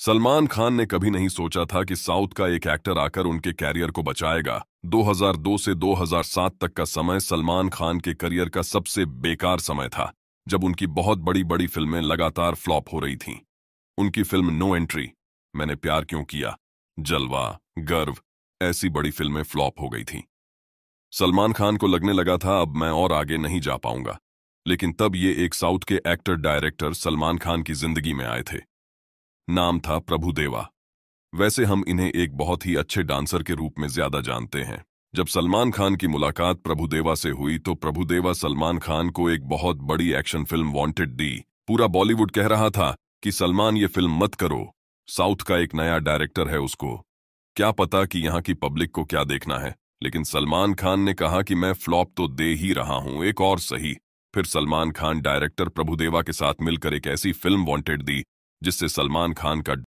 सलमान खान ने कभी नहीं सोचा था कि साउथ का एक एक्टर आकर उनके कैरियर को बचाएगा 2002 से 2007 तक का समय सलमान खान के करियर का सबसे बेकार समय था जब उनकी बहुत बड़ी बड़ी फिल्में लगातार फ्लॉप हो रही थीं उनकी फिल्म नो एंट्री मैंने प्यार क्यों किया जलवा गर्व ऐसी बड़ी फिल्में फ्लॉप हो गई थीं सलमान खान को लगने लगा था अब मैं और आगे नहीं जा पाऊंगा लेकिन तब ये एक साउथ के एक्टर डायरेक्टर सलमान खान की जिंदगी में आए थे नाम था प्रभुदेवा वैसे हम इन्हें एक बहुत ही अच्छे डांसर के रूप में ज्यादा जानते हैं जब सलमान खान की मुलाकात प्रभुदेवा से हुई तो प्रभुदेवा सलमान खान को एक बहुत बड़ी एक्शन फिल्म वांटेड दी पूरा बॉलीवुड कह रहा था कि सलमान ये फिल्म मत करो साउथ का एक नया डायरेक्टर है उसको क्या पता कि यहाँ की पब्लिक को क्या देखना है लेकिन सलमान खान ने कहा कि मैं फ्लॉप तो दे ही रहा हूं एक और सही फिर सलमान खान डायरेक्टर प्रभुदेवा के साथ मिलकर एक ऐसी फिल्म वॉन्टेड दी जिससे सलमान खान का